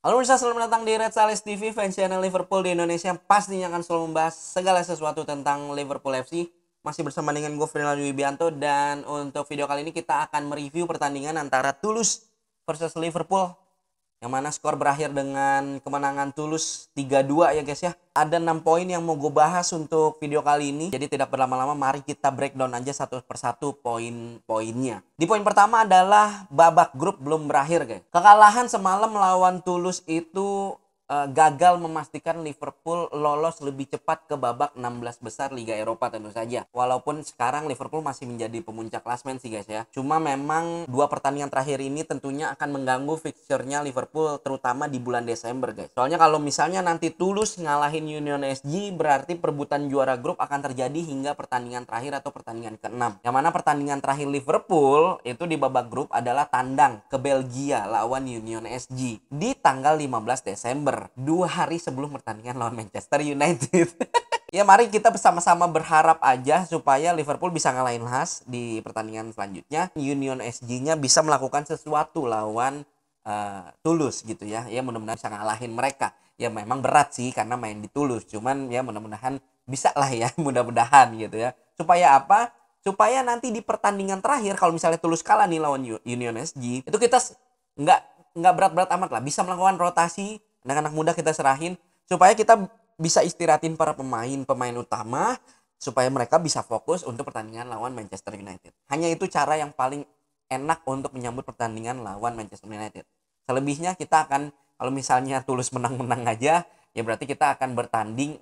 Halo pemirsa, selamat datang di Red Sales TV, fans channel Liverpool di Indonesia yang pastinya akan selalu membahas segala sesuatu tentang Liverpool FC. Masih bersama dengan gue Fernando Wibianto dan untuk video kali ini kita akan mereview pertandingan antara Tulus versus Liverpool yang mana skor berakhir dengan kemenangan Tulus 3-2 ya guys ya. Ada 6 poin yang mau gue bahas untuk video kali ini. Jadi tidak berlama-lama mari kita breakdown aja satu persatu poin-poinnya. Di poin pertama adalah babak grup belum berakhir guys. Kekalahan semalam melawan Tulus itu Eh, gagal memastikan Liverpool lolos lebih cepat ke babak 16 besar Liga Eropa tentu saja. Walaupun sekarang Liverpool masih menjadi pemuncak klasmen sih guys ya. Cuma memang dua pertandingan terakhir ini tentunya akan mengganggu fixture Liverpool terutama di bulan Desember guys. Soalnya kalau misalnya nanti Tulus ngalahin Union SG berarti perebutan juara grup akan terjadi hingga pertandingan terakhir atau pertandingan ke-6. Yang mana pertandingan terakhir Liverpool itu di babak grup adalah tandang ke Belgia lawan Union SG di tanggal 15 Desember dua hari sebelum pertandingan lawan Manchester United. ya mari kita bersama-sama berharap aja supaya Liverpool bisa ngalahin Las di pertandingan selanjutnya. Union SG-nya bisa melakukan sesuatu lawan uh, eh, Tulus gitu ya. Ya mudah-mudahan bisa ngalahin mereka. Ya memang berat sih karena main di Tulus. Cuman ya mudah-mudahan bisa lah ya mudah-mudahan gitu ya. Supaya apa? Supaya nanti di pertandingan terakhir kalau misalnya Tulus kalah nih lawan Union SG itu kita nggak nggak berat-berat amat lah bisa melakukan rotasi anak-anak muda kita serahin supaya kita bisa istirahatin para pemain pemain utama supaya mereka bisa fokus untuk pertandingan lawan Manchester United. Hanya itu cara yang paling enak untuk menyambut pertandingan lawan Manchester United. Selebihnya kita akan kalau misalnya tulus menang-menang aja ya berarti kita akan bertanding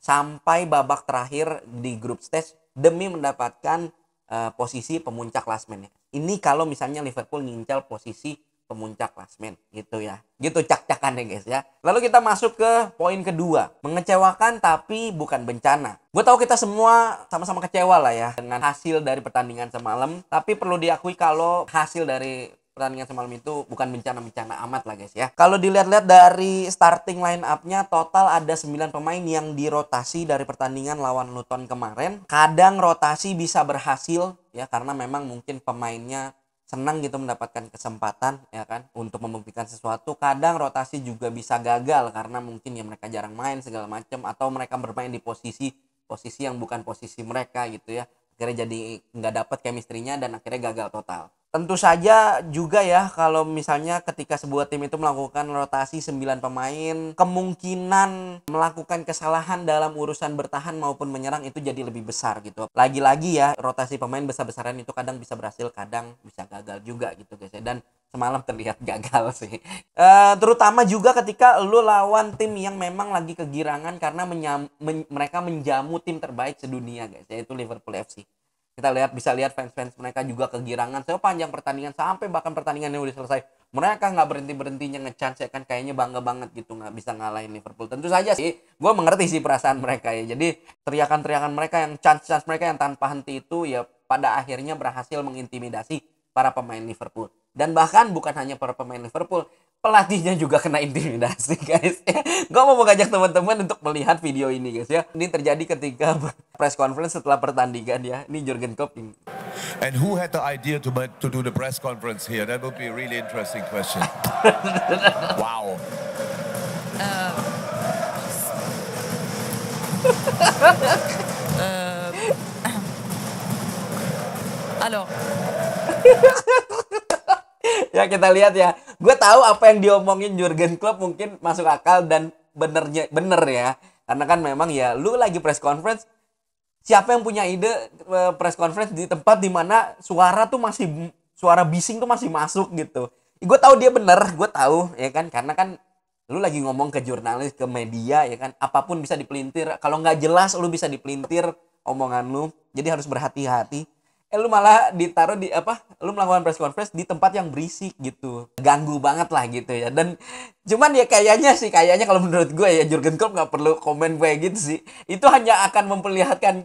sampai babak terakhir di grup stage demi mendapatkan uh, posisi pemuncak klasmen. Ini kalau misalnya Liverpool ngincal posisi pemuncak klasmen gitu ya gitu cak-cakan deh guys ya lalu kita masuk ke poin kedua mengecewakan tapi bukan bencana gue tahu kita semua sama-sama kecewa lah ya dengan hasil dari pertandingan semalam tapi perlu diakui kalau hasil dari pertandingan semalam itu bukan bencana-bencana amat lah guys ya. Kalau dilihat-lihat dari starting line up-nya total ada 9 pemain yang dirotasi dari pertandingan lawan Luton kemarin. Kadang rotasi bisa berhasil ya karena memang mungkin pemainnya senang gitu mendapatkan kesempatan ya kan untuk membuktikan sesuatu kadang rotasi juga bisa gagal karena mungkin ya mereka jarang main segala macam atau mereka bermain di posisi posisi yang bukan posisi mereka gitu ya akhirnya jadi nggak dapat chemistry-nya dan akhirnya gagal total tentu saja juga ya kalau misalnya ketika sebuah tim itu melakukan rotasi 9 pemain kemungkinan melakukan kesalahan dalam urusan bertahan maupun menyerang itu jadi lebih besar gitu lagi-lagi ya rotasi pemain besar-besaran itu kadang bisa berhasil kadang bisa gagal juga gitu guys ya. dan semalam terlihat gagal sih e, terutama juga ketika lu lawan tim yang memang lagi kegirangan karena menyam, men, mereka menjamu tim terbaik sedunia guys yaitu Liverpool FC kita lihat bisa lihat fans-fans mereka juga kegirangan sepanjang pertandingan sampai bahkan pertandingan yang udah selesai mereka nggak berhenti berhentinya ngechance ya kan kayaknya bangga banget gitu nggak bisa ngalahin Liverpool tentu saja sih gue mengerti sih perasaan mereka ya jadi teriakan-teriakan mereka yang chance-chance mereka yang tanpa henti itu ya pada akhirnya berhasil mengintimidasi para pemain Liverpool dan bahkan bukan hanya para pemain Liverpool pelatihnya juga kena intimidasi guys. Gue mau mengajak teman-teman untuk melihat video ini guys ya. Ini terjadi ketika press conference setelah pertandingan ya. Ini Jurgen Klopp. And who had the idea to to do the press conference here? That would be a really interesting question. wow. Uh, uh, ya kita lihat ya gue tahu apa yang diomongin Jurgen Klopp mungkin masuk akal dan benernya bener ya karena kan memang ya lu lagi press conference siapa yang punya ide e, press conference di tempat dimana suara tuh masih suara bising tuh masih masuk gitu gue tahu dia bener gue tahu ya kan karena kan lu lagi ngomong ke jurnalis ke media ya kan apapun bisa dipelintir kalau nggak jelas lu bisa dipelintir omongan lu jadi harus berhati-hati eh lu malah ditaruh di apa lu melakukan press conference di tempat yang berisik gitu ganggu banget lah gitu ya dan cuman ya kayaknya sih kayaknya kalau menurut gue ya Jurgen Klopp nggak perlu komen kayak gitu sih itu hanya akan memperlihatkan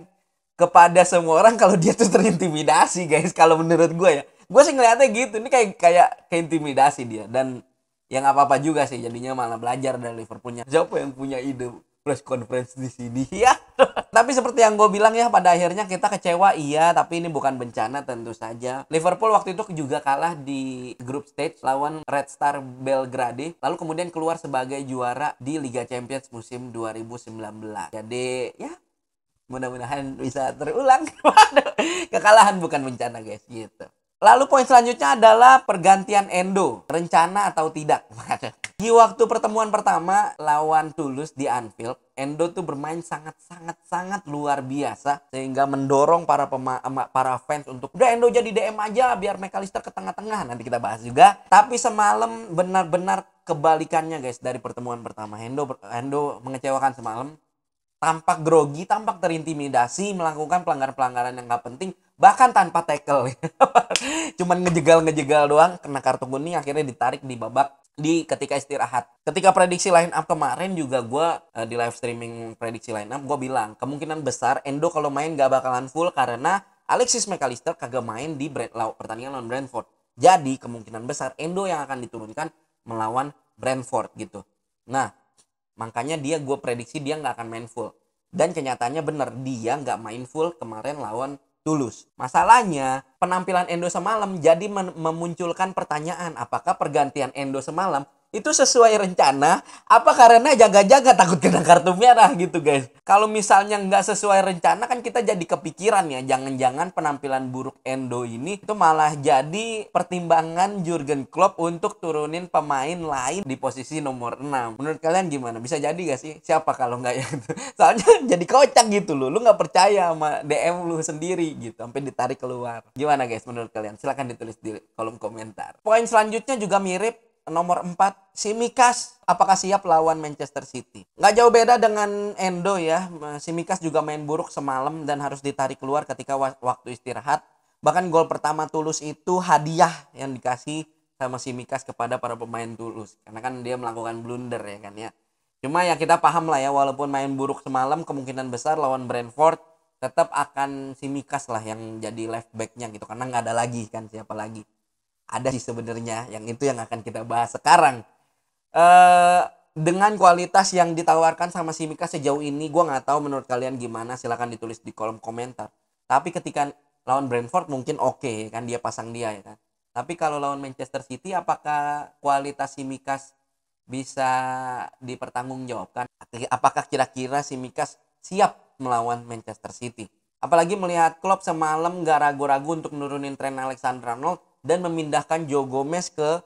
kepada semua orang kalau dia tuh terintimidasi guys kalau menurut gue ya gue sih ngeliatnya gitu ini kayak kayak keintimidasi dia dan yang apa apa juga sih jadinya malah belajar dari Liverpoolnya siapa yang punya ide press conference di sini ya tapi seperti yang gue bilang ya pada akhirnya kita kecewa iya tapi ini bukan bencana tentu saja Liverpool waktu itu juga kalah di grup stage lawan Red Star Belgrade lalu kemudian keluar sebagai juara di Liga Champions musim 2019 jadi ya mudah-mudahan bisa terulang kekalahan bukan bencana guys gitu Lalu poin selanjutnya adalah pergantian Endo, rencana atau tidak. di waktu pertemuan pertama lawan Tulus di Anfield, Endo tuh bermain sangat-sangat-sangat luar biasa sehingga mendorong para para fans untuk udah Endo jadi DM aja biar McAllister ke tengah-tengah nanti kita bahas juga. Tapi semalam benar-benar kebalikannya guys dari pertemuan pertama. Endo Endo mengecewakan semalam tampak grogi, tampak terintimidasi, melakukan pelanggaran-pelanggaran yang gak penting bahkan tanpa tackle ya. cuman ngejegal-ngejegal doang kena kartu kuning akhirnya ditarik di babak di ketika istirahat ketika prediksi line up kemarin juga gue uh, di live streaming prediksi line up gue bilang kemungkinan besar Endo kalau main gak bakalan full karena Alexis McAllister kagak main di law, pertandingan lawan Brentford jadi kemungkinan besar Endo yang akan diturunkan melawan Brentford gitu nah makanya dia gue prediksi dia nggak akan main full dan kenyataannya benar dia nggak main full kemarin lawan Tulus. Masalahnya, penampilan Endo semalam jadi memunculkan pertanyaan apakah pergantian Endo semalam itu sesuai rencana apa karena jaga-jaga takut kena kartu merah gitu guys kalau misalnya nggak sesuai rencana kan kita jadi kepikiran ya jangan-jangan penampilan buruk Endo ini itu malah jadi pertimbangan Jurgen Klopp untuk turunin pemain lain di posisi nomor 6 menurut kalian gimana bisa jadi gak sih siapa kalau nggak ya soalnya jadi kocak gitu loh lu nggak percaya sama DM lu sendiri gitu sampai ditarik keluar gimana guys menurut kalian silahkan ditulis di kolom komentar poin selanjutnya juga mirip Nomor 4, Simikas apakah siap lawan Manchester City? Nggak jauh beda dengan Endo ya. Simikas juga main buruk semalam dan harus ditarik keluar ketika waktu istirahat. Bahkan gol pertama Tulus itu hadiah yang dikasih sama Simikas kepada para pemain Tulus. Karena kan dia melakukan blunder ya kan ya. Cuma ya kita paham lah ya walaupun main buruk semalam kemungkinan besar lawan Brentford tetap akan Simikas lah yang jadi left backnya gitu karena nggak ada lagi kan siapa lagi ada sih sebenarnya yang itu yang akan kita bahas sekarang eh, dengan kualitas yang ditawarkan sama si Mika sejauh ini gue nggak tahu menurut kalian gimana silahkan ditulis di kolom komentar tapi ketika lawan Brentford mungkin oke okay, kan dia pasang dia ya kan tapi kalau lawan Manchester City apakah kualitas si Mikas bisa dipertanggungjawabkan apakah kira-kira si Mikas siap melawan Manchester City apalagi melihat klub semalam gak ragu-ragu untuk nurunin tren Alexander Arnold dan memindahkan Joe Gomez ke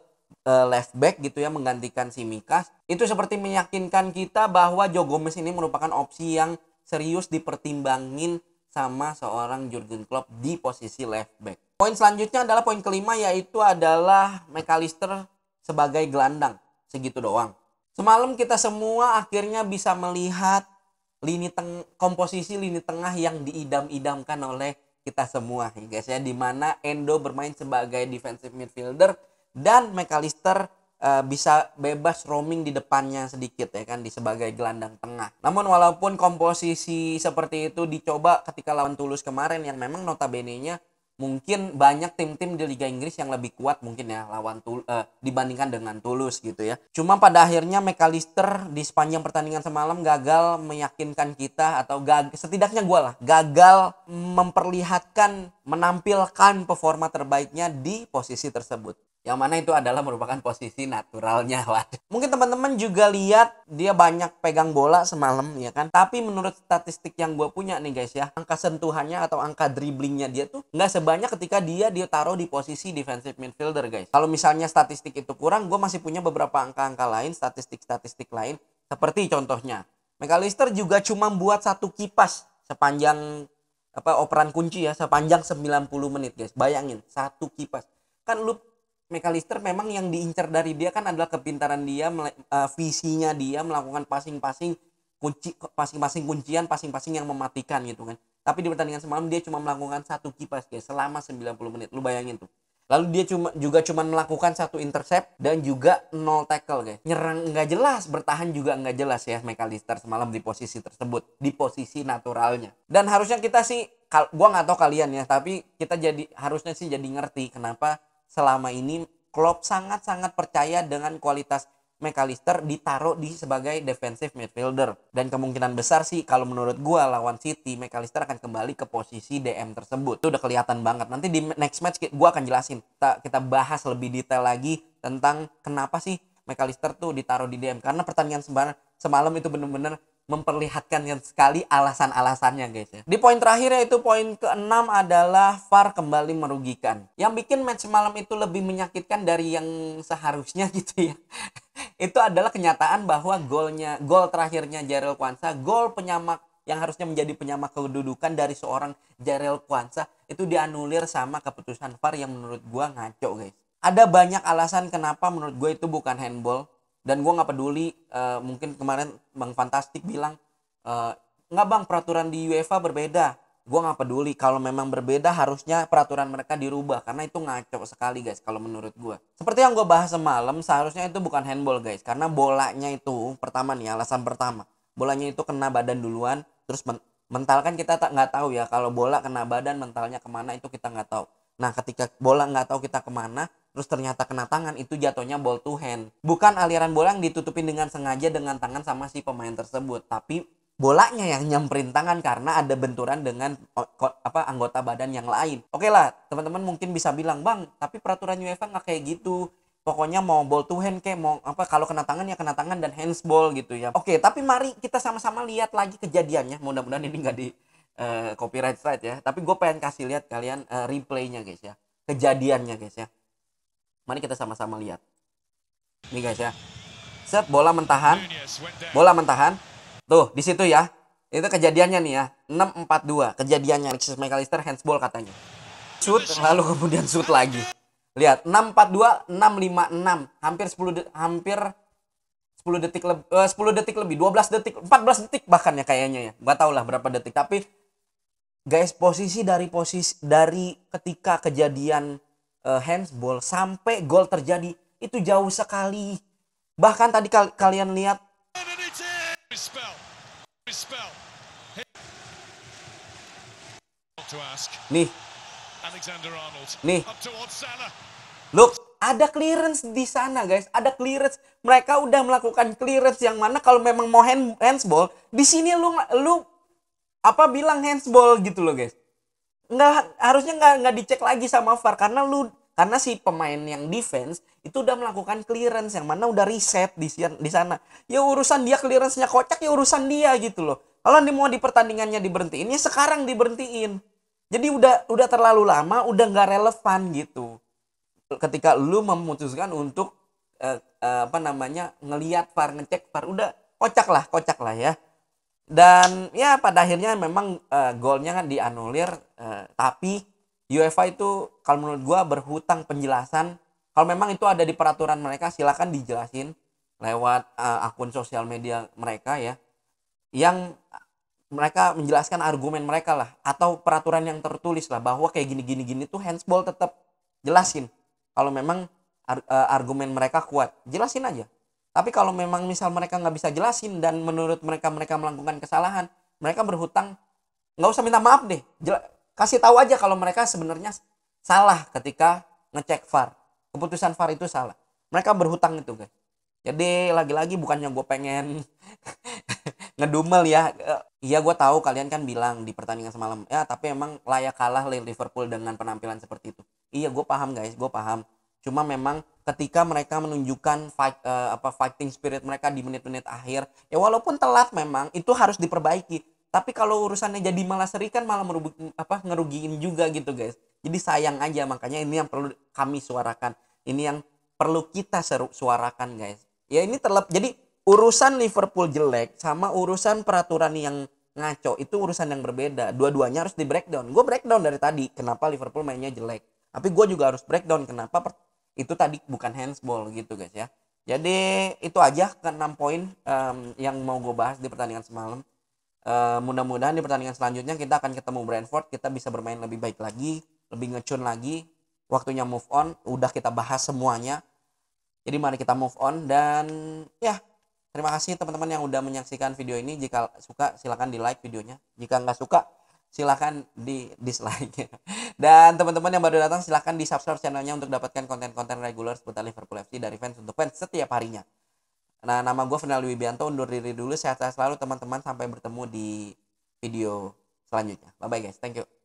uh, left back gitu ya menggantikan si Mikas itu seperti meyakinkan kita bahwa Joe Gomez ini merupakan opsi yang serius dipertimbangin sama seorang Jurgen Klopp di posisi left back. Poin selanjutnya adalah poin kelima yaitu adalah McAllister sebagai gelandang. Segitu doang. Semalam kita semua akhirnya bisa melihat lini teng komposisi lini tengah yang diidam-idamkan oleh kita semua ya guys ya di mana Endo bermain sebagai defensive midfielder dan McAllister uh, bisa bebas roaming di depannya sedikit ya kan di sebagai gelandang tengah. Namun walaupun komposisi seperti itu dicoba ketika lawan Tulus kemarin yang memang notabene-nya mungkin banyak tim-tim di Liga Inggris yang lebih kuat mungkin ya lawan tul uh, dibandingkan dengan Tulus gitu ya. Cuma pada akhirnya McAllister di sepanjang pertandingan semalam gagal meyakinkan kita atau gag setidaknya gue lah gagal memperlihatkan menampilkan performa terbaiknya di posisi tersebut yang mana itu adalah merupakan posisi naturalnya lah. Mungkin teman-teman juga lihat dia banyak pegang bola semalam ya kan. Tapi menurut statistik yang gue punya nih guys ya, angka sentuhannya atau angka dribblingnya dia tuh nggak sebanyak ketika dia dia taruh di posisi defensive midfielder guys. Kalau misalnya statistik itu kurang, gue masih punya beberapa angka-angka lain, statistik-statistik lain. Seperti contohnya, McAllister juga cuma buat satu kipas sepanjang apa operan kunci ya sepanjang 90 menit guys. Bayangin satu kipas. Kan lu McAllister memang yang diincar dari dia kan adalah kepintaran dia, eh, visinya dia melakukan passing-passing kunci passing-passing kuncian, passing-passing yang mematikan gitu kan. Tapi di pertandingan semalam dia cuma melakukan satu kipas guys selama 90 menit. Lu bayangin tuh. Lalu dia cuma juga cuma melakukan satu intercept dan juga nol tackle guys. Nyerang nggak jelas, bertahan juga nggak jelas ya McAllister semalam di posisi tersebut, di posisi naturalnya. Dan harusnya kita sih, gua nggak tahu kalian ya, tapi kita jadi harusnya sih jadi ngerti kenapa selama ini Klopp sangat-sangat percaya dengan kualitas McAllister ditaruh di sebagai defensive midfielder dan kemungkinan besar sih kalau menurut gue lawan City McAllister akan kembali ke posisi DM tersebut itu udah kelihatan banget nanti di next match gue akan jelasin kita, kita bahas lebih detail lagi tentang kenapa sih McAllister tuh ditaruh di DM karena pertandingan semalam, semalam itu bener-bener memperlihatkan sekali alasan-alasannya guys ya. Di poin terakhir yaitu poin keenam adalah VAR kembali merugikan. Yang bikin match malam itu lebih menyakitkan dari yang seharusnya gitu ya. itu adalah kenyataan bahwa golnya gol terakhirnya Jarel Kwansa, gol penyamak yang harusnya menjadi penyamak kedudukan dari seorang Jarel Kwansa itu dianulir sama keputusan VAR yang menurut gua ngaco guys. Ada banyak alasan kenapa menurut gue itu bukan handball dan gue nggak peduli uh, mungkin kemarin bang fantastik bilang uh, nggak bang peraturan di UEFA berbeda gue nggak peduli kalau memang berbeda harusnya peraturan mereka dirubah karena itu ngaco sekali guys kalau menurut gue seperti yang gue bahas semalam seharusnya itu bukan handball guys karena bolanya itu pertama nih alasan pertama bolanya itu kena badan duluan terus men mental kan kita tak nggak tahu ya kalau bola kena badan mentalnya kemana itu kita nggak tahu nah ketika bola nggak tahu kita kemana terus ternyata kena tangan itu jatuhnya ball to hand. Bukan aliran bola yang ditutupin dengan sengaja dengan tangan sama si pemain tersebut, tapi bolanya yang nyamperin tangan karena ada benturan dengan oh, apa anggota badan yang lain. Oke okay lah, teman-teman mungkin bisa bilang, "Bang, tapi peraturan UEFA nggak kayak gitu." Pokoknya mau ball to hand kayak mau apa kalau kena tangan ya kena tangan dan handsball gitu ya. Oke, okay, tapi mari kita sama-sama lihat lagi kejadiannya. Mudah-mudahan ini nggak di uh, copyright strike ya. Tapi gue pengen kasih lihat kalian uh, replaynya guys ya. Kejadiannya guys ya Mari kita sama-sama lihat. ini guys ya. Set bola mentahan. Bola mentahan. Tuh, di situ ya. Itu kejadiannya nih ya. 642 kejadiannya Alexis McAllister handsball katanya. Shoot lalu kemudian shoot lagi. Lihat 642 656 hampir 10 enam hampir 10 eh, detik lebih uh, 10 detik lebih 12 detik 14 detik bahkan ya kayaknya ya. Enggak tahulah berapa detik tapi guys posisi dari posisi dari ketika kejadian uh, handsball sampai gol terjadi itu jauh sekali. Bahkan tadi kal kalian lihat Nih. Nih. Look, ada clearance di sana guys, ada clearance. Mereka udah melakukan clearance yang mana kalau memang mau hand, handsball, di sini lu lu apa bilang handsball gitu loh guys nggak harusnya nggak nggak dicek lagi sama VAR karena lu karena si pemain yang defense itu udah melakukan clearance yang mana udah reset di di sana ya urusan dia clearance-nya kocak ya urusan dia gitu loh kalau mau di pertandingannya diberhentiin ya sekarang diberhentiin jadi udah udah terlalu lama udah nggak relevan gitu ketika lu memutuskan untuk eh, uh, apa namanya ngelihat VAR ngecek VAR udah kocak lah kocak lah ya dan ya pada akhirnya memang uh, eh, golnya kan dianulir uh, tapi UEFA itu kalau menurut gua berhutang penjelasan kalau memang itu ada di peraturan mereka silakan dijelasin lewat uh, akun sosial media mereka ya yang mereka menjelaskan argumen mereka lah atau peraturan yang tertulis lah bahwa kayak gini gini gini tuh handsball tetap jelasin kalau memang ar argumen mereka kuat jelasin aja tapi kalau memang misal mereka nggak bisa jelasin dan menurut mereka mereka melakukan kesalahan, mereka berhutang nggak usah minta maaf deh. Jel kasih tahu aja kalau mereka sebenarnya salah ketika ngecek VAR. Keputusan VAR itu salah. Mereka berhutang itu guys. Jadi lagi-lagi bukannya gue pengen ngedumel ya. Eh, iya gue tahu kalian kan bilang di pertandingan semalam. Ya tapi emang layak kalah Liverpool dengan penampilan seperti itu. Iya gue paham guys, gue paham. Cuma memang ketika mereka menunjukkan fight, uh, apa fighting spirit mereka di menit-menit akhir, ya walaupun telat memang itu harus diperbaiki. Tapi kalau urusannya jadi malah seri kan malah merugi, apa ngerugiin juga gitu guys. Jadi sayang aja makanya ini yang perlu kami suarakan. Ini yang perlu kita seru, suarakan guys. Ya ini terlep jadi urusan Liverpool jelek sama urusan peraturan yang ngaco itu urusan yang berbeda. Dua-duanya harus di breakdown. Gue breakdown dari tadi kenapa Liverpool mainnya jelek. Tapi gue juga harus breakdown kenapa itu tadi bukan handsball gitu guys ya jadi itu aja ke enam poin um, yang mau gue bahas di pertandingan semalam uh, mudah-mudahan di pertandingan selanjutnya kita akan ketemu Brentford kita bisa bermain lebih baik lagi lebih ngecun lagi waktunya move on udah kita bahas semuanya jadi mari kita move on dan ya terima kasih teman-teman yang udah menyaksikan video ini jika suka silahkan di like videonya jika nggak suka silahkan di dislike Dan teman-teman yang baru datang silahkan di subscribe channelnya untuk dapatkan konten-konten reguler seputar Liverpool FC dari fans untuk fans setiap harinya. Nah, nama gue Fernando Wibianto undur diri dulu. Sehat-sehat selalu teman-teman. Sampai bertemu di video selanjutnya. Bye-bye guys. Thank you.